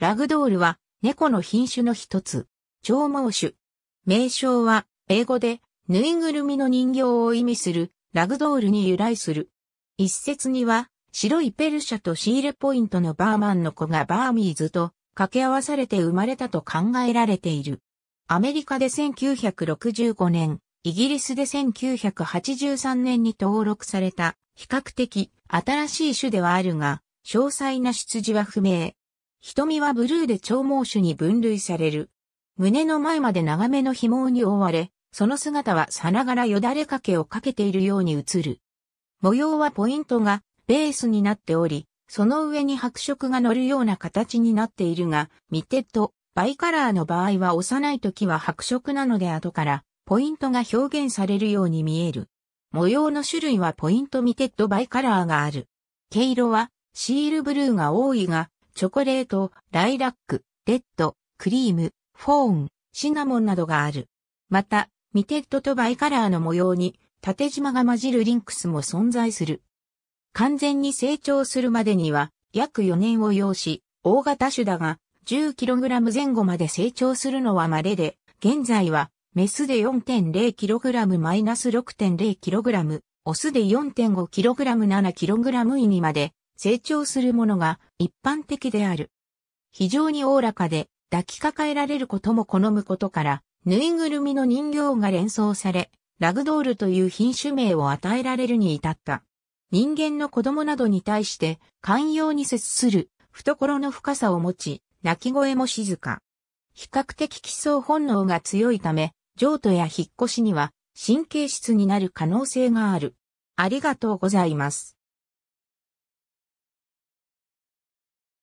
ラグドールは猫の品種の一つ、長毛種。名称は英語でぬいぐるみの人形を意味するラグドールに由来する。一説には白いペルシャとシーレポイントのバーマンの子がバーミーズと掛け合わされて生まれたと考えられている。アメリカで1965年、イギリスで1983年に登録された比較的新しい種ではあるが、詳細な出自は不明。瞳はブルーで長毛種に分類される。胸の前まで長めの紐に覆われ、その姿はさながらよだれかけをかけているように映る。模様はポイントがベースになっており、その上に白色が乗るような形になっているが、ミテッド、バイカラーの場合は幼い時は白色なので後からポイントが表現されるように見える。模様の種類はポイントミテッドバイカラーがある。毛色はシールブルーが多いが、チョコレート、ライラック、レッド、クリーム、フォーン、シナモンなどがある。また、ミテッドとバイカラーの模様に縦縞が混じるリンクスも存在する。完全に成長するまでには約4年を要し、大型種だが 10kg 前後まで成長するのは稀で、現在はメスで 4.0kg-6.0kg、オスで 4.5kg7kg 位にまで成長するものが一般的である。非常におおらかで抱きかかえられることも好むことから、ぬいぐるみの人形が連想され、ラグドールという品種名を与えられるに至った。人間の子供などに対して寛容に接する懐の深さを持ち、泣き声も静か。比較的基礎本能が強いため、譲渡や引っ越しには神経質になる可能性がある。ありがとうございます。